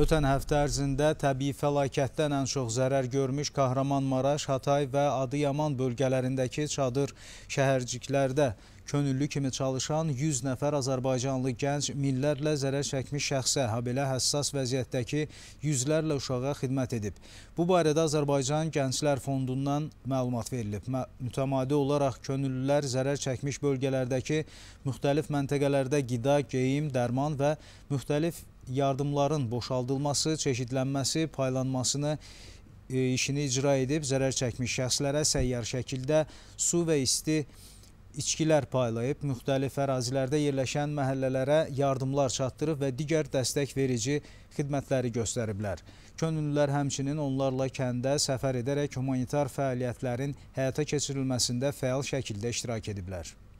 Ötən həftə ərzində təbii fəlakətdən ən çox zərər görmüş Kahramanmaraş, Hatay və Adıyaman bölgələrindəki çadır şəhərciklərdə könüllü kimi çalışan 100 nəfər azərbaycanlı gənc millərlə zərər çəkmiş şəxsə, habelə həssas vəziyyətdəki yüzlərlə uşağa xidmət edib. Bu barədə Azərbaycan Gənclər Fondundan məlumat verilib. Mütəmadi olaraq könüllülər zərər çəkmiş bölgələrdəki müxtəlif məntəqələrdə qida, geyim, dərman və müxtəlif yardımların boşaldılması, çeşidlənməsi, paylanmasını e, işini icra edib zərər çəkmiş şəxslərə səyyar şəkildə su və isti içkilər paylayıb, müxtəlif ərazilərdə yerləşən məhəllələrə yardımlar çatdırıb və digər dəstək verici xidmətləri göstəriblər. Könüllülər həmçinin onlarla kəndə səfər edərək humanitar fəaliyyətlərin həyata keçirilməsində fəal şəkildə iştirak ediblər.